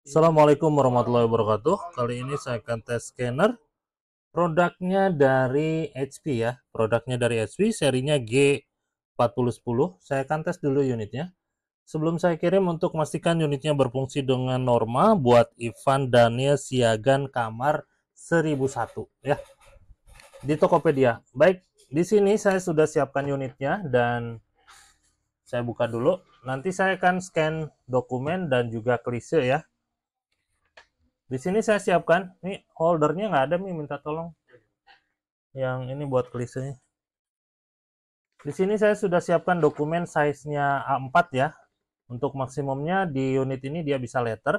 Assalamualaikum warahmatullahi wabarakatuh. Kali ini saya akan tes scanner. Produknya dari HP ya. Produknya dari HP, serinya G4010. Saya akan tes dulu unitnya. Sebelum saya kirim untuk memastikan unitnya berfungsi dengan normal buat Ivan Daniel Siagan Kamar 1001 ya. Di Tokopedia. Baik, di sini saya sudah siapkan unitnya dan saya buka dulu. Nanti saya akan scan dokumen dan juga klise ya. Di sini saya siapkan, Ini holdernya nggak ada nih minta tolong. Yang ini buat klisenya Di sini saya sudah siapkan dokumen size-nya A4 ya. Untuk maksimumnya di unit ini dia bisa letter.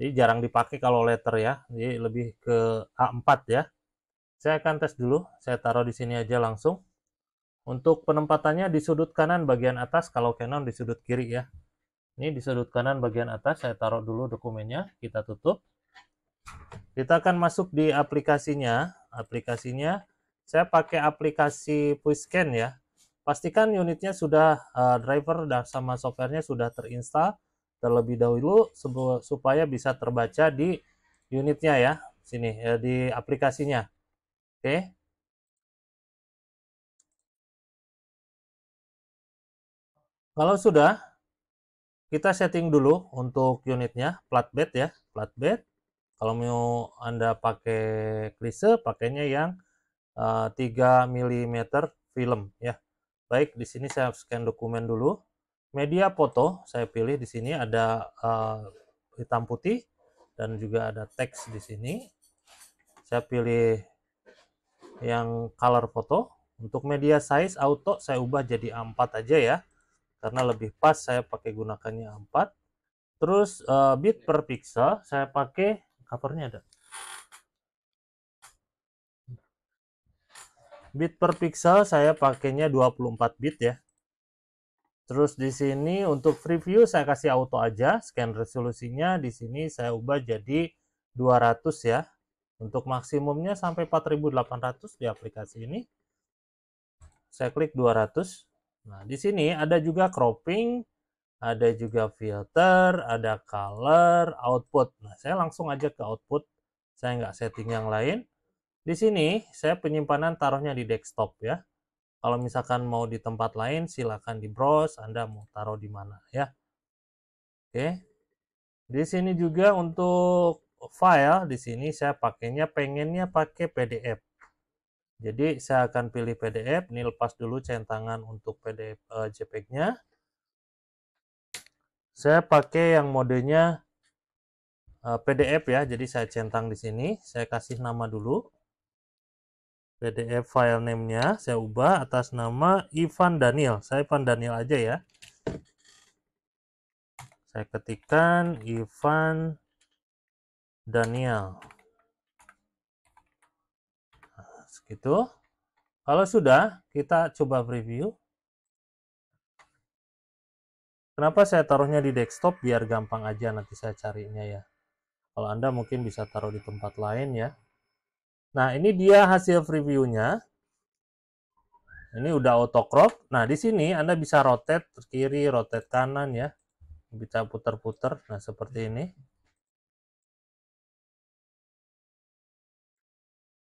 Jadi jarang dipakai kalau letter ya. Jadi lebih ke A4 ya. Saya akan tes dulu. Saya taruh di sini aja langsung. Untuk penempatannya di sudut kanan bagian atas kalau Canon di sudut kiri ya. Ini di sudut kanan bagian atas saya taruh dulu dokumennya, kita tutup. Kita akan masuk di aplikasinya. Aplikasinya, saya pakai aplikasi Puiscan ya. Pastikan unitnya sudah uh, driver dan sama softwarenya sudah terinstall terlebih dahulu supaya bisa terbaca di unitnya ya. Sini ya di aplikasinya. Oke. Okay. Kalau sudah, kita setting dulu untuk unitnya, flatbed ya, flatbed. Kalau mau Anda pakai klise, pakainya yang uh, 3 mm film ya. Baik, di sini saya scan dokumen dulu. Media foto saya pilih di sini ada uh, hitam putih dan juga ada teks di sini. Saya pilih yang color foto. Untuk media size auto saya ubah jadi A4 aja ya. Karena lebih pas saya pakai gunakannya A4. Terus uh, bit per pixel saya pakai covernya ada bit per pixel saya pakainya 24 bit ya terus di sini untuk preview saya kasih auto aja scan resolusinya di sini saya ubah jadi 200 ya untuk maksimumnya sampai 4800 di aplikasi ini saya klik 200 nah di sini ada juga cropping ada juga filter, ada color, output. Nah, saya langsung aja ke output. Saya nggak setting yang lain. Di sini, saya penyimpanan taruhnya di desktop ya. Kalau misalkan mau di tempat lain, silakan di browse. Anda mau taruh di mana ya. Oke. Di sini juga untuk file, di sini saya pakainya pengennya pakai PDF. Jadi saya akan pilih PDF. Ini lepas dulu centangan untuk PDF uh, eh, JPEG-nya. Saya pakai yang modenya eh, PDF ya, jadi saya centang di sini, saya kasih nama dulu. PDF file name-nya saya ubah atas nama Ivan Daniel. Saya Ivan Daniel aja ya. Saya ketikkan Ivan Daniel. Nah, segitu. Kalau sudah, kita coba preview. Kenapa saya taruhnya di desktop? Biar gampang aja nanti saya carinya ya. Kalau Anda mungkin bisa taruh di tempat lain ya. Nah, ini dia hasil previewnya. Ini udah auto crop. Nah, di sini Anda bisa rotate kiri, rotate kanan ya. Bisa putar-putar. Nah, seperti ini.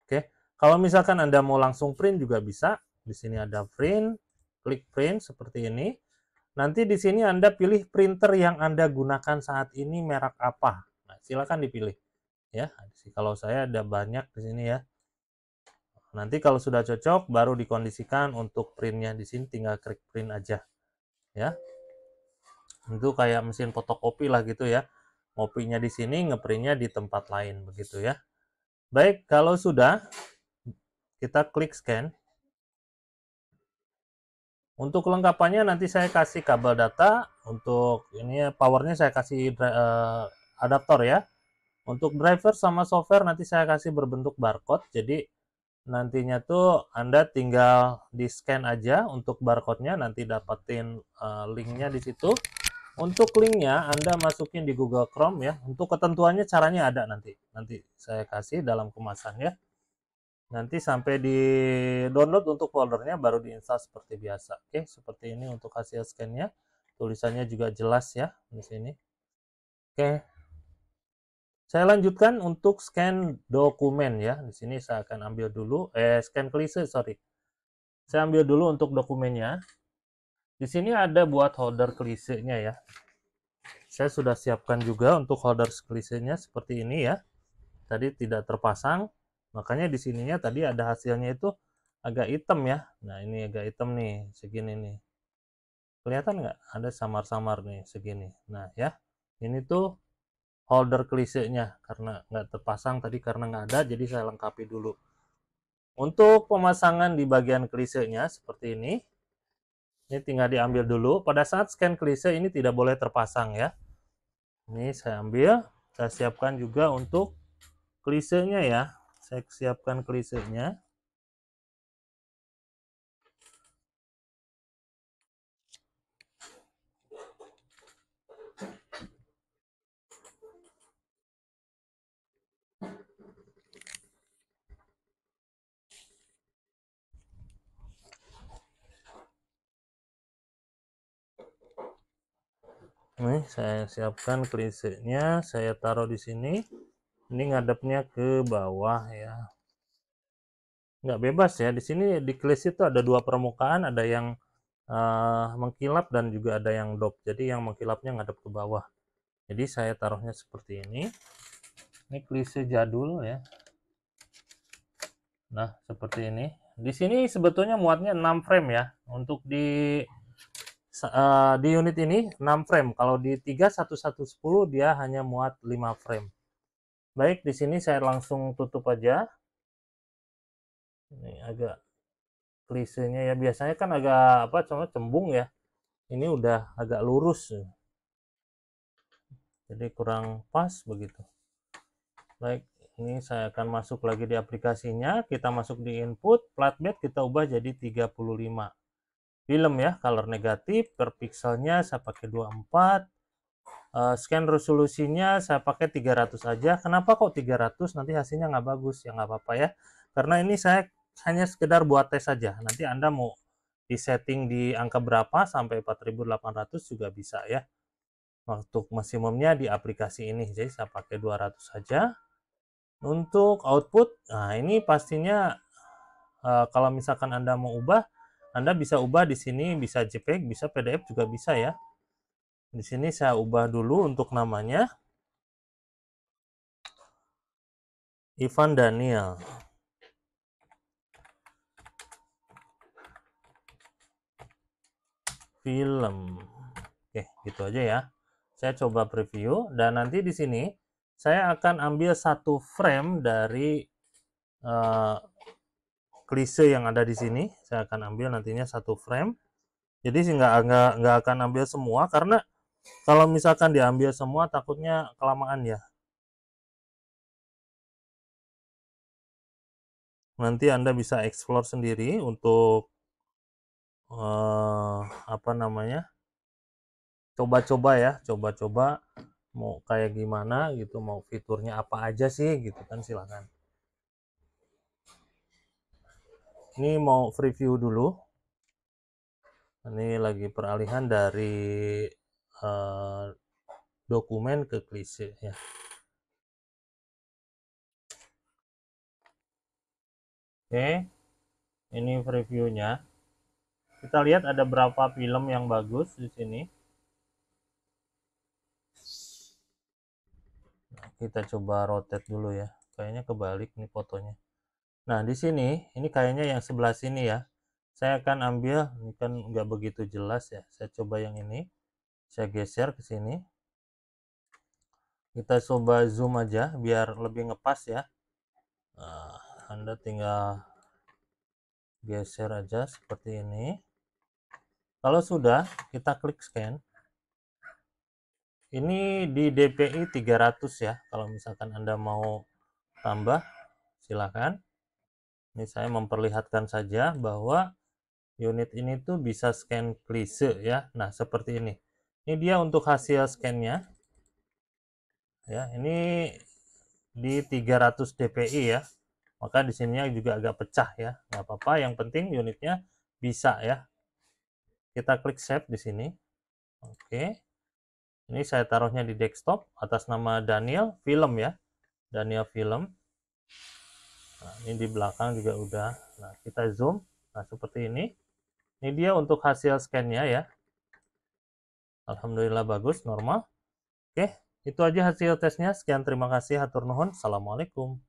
Oke. Kalau misalkan Anda mau langsung print juga bisa. Di sini ada print, klik print seperti ini. Nanti di sini Anda pilih printer yang Anda gunakan saat ini merek apa. Nah, silakan dipilih. Ya, kalau saya ada banyak di sini ya. Nanti kalau sudah cocok baru dikondisikan untuk printnya di sini tinggal klik print aja. Ya. Itu kayak mesin fotokopi lah gitu ya. Kopinya di sini, ngeprintnya di tempat lain begitu ya. Baik, kalau sudah kita klik scan. Untuk kelengkapannya nanti saya kasih kabel data, untuk ini ya, powernya saya kasih uh, adaptor ya. Untuk driver sama software nanti saya kasih berbentuk barcode, jadi nantinya tuh Anda tinggal di scan aja untuk barcode-nya, nanti dapetin uh, linknya di situ. Untuk linknya Anda masukin di Google Chrome ya. Untuk ketentuannya caranya ada nanti, nanti saya kasih dalam kemasan ya nanti sampai di download untuk foldernya baru diinstal seperti biasa oke seperti ini untuk hasil scannya tulisannya juga jelas ya di sini oke saya lanjutkan untuk scan dokumen ya di sini saya akan ambil dulu eh scan klise sorry saya ambil dulu untuk dokumennya di sini ada buat holder klisenya ya saya sudah siapkan juga untuk holder klisenya seperti ini ya tadi tidak terpasang makanya di sininya tadi ada hasilnya itu agak hitam ya nah ini agak hitam nih segini nih kelihatan nggak ada samar-samar nih segini nah ya ini tuh holder klisenya karena nggak terpasang tadi karena nggak ada jadi saya lengkapi dulu untuk pemasangan di bagian klisenya seperti ini ini tinggal diambil dulu pada saat scan klise ini tidak boleh terpasang ya ini saya ambil saya siapkan juga untuk klisenya ya saya siapkan klisenya. Nih, saya siapkan klisenya, saya taruh di sini ini ngadepnya ke bawah ya nggak bebas ya di sini di kelis itu ada dua permukaan ada yang uh, mengkilap dan juga ada yang dop jadi yang mengkilapnya ngadep ke bawah jadi saya taruhnya seperti ini ini klise jadul ya nah seperti ini di sini sebetulnya muatnya 6 frame ya untuk di uh, di unit ini 6 frame kalau di 10 dia hanya muat 5 frame Baik, di sini saya langsung tutup aja. Ini agak klisenya ya. Biasanya kan agak apa cuma cembung ya. Ini udah agak lurus. Jadi kurang pas begitu. Baik, ini saya akan masuk lagi di aplikasinya kita masuk di input flatbed kita ubah jadi 35 film ya color negatif per pixelnya saya pakai 24 Eh, scan resolusinya saya pakai 300 aja kenapa kok 300 nanti hasilnya nggak bagus ya nggak apa-apa ya karena ini saya hanya sekedar buat tes saja nanti Anda mau di setting di angka berapa sampai 4800 juga bisa ya untuk maksimumnya di aplikasi ini jadi saya pakai 200 saja untuk output nah ini pastinya uh, kalau misalkan Anda mau ubah Anda bisa ubah di sini bisa JPEG bisa PDF juga bisa ya di sini saya ubah dulu untuk namanya. Ivan Daniel. Film. Oke, gitu aja ya. Saya coba preview dan nanti di sini saya akan ambil satu frame dari uh, klise yang ada di sini. Saya akan ambil nantinya satu frame. Jadi nggak nggak nggak akan ambil semua karena kalau misalkan diambil semua takutnya kelamaan ya. Nanti Anda bisa explore sendiri untuk uh, apa namanya? coba-coba ya, coba-coba mau kayak gimana gitu, mau fiturnya apa aja sih gitu kan silakan. Ini mau review dulu. Ini lagi peralihan dari dokumen ke klise ya. Oke, ini previewnya. Kita lihat ada berapa film yang bagus di sini. Nah, kita coba rotate dulu ya. Kayaknya kebalik nih fotonya. Nah, di sini, ini kayaknya yang sebelah sini ya. Saya akan ambil, ini kan nggak begitu jelas ya. Saya coba yang ini. Saya geser ke sini kita coba zoom aja biar lebih ngepas ya nah, anda tinggal geser aja seperti ini kalau sudah kita klik scan ini di DPI 300 ya kalau misalkan anda mau tambah silakan. ini saya memperlihatkan saja bahwa unit ini tuh bisa scan klise ya nah seperti ini ini dia untuk hasil scannya ya ini di 300 dpi ya maka di sininya juga agak pecah ya nggak apa-apa yang penting unitnya bisa ya kita klik save di sini oke ini saya taruhnya di desktop atas nama Daniel film ya Daniel film nah, ini di belakang juga udah nah kita zoom nah seperti ini ini dia untuk hasil scannya ya Alhamdulillah bagus normal oke itu aja hasil tesnya. Sekian terima kasih. Hatur nuhun. Assalamualaikum.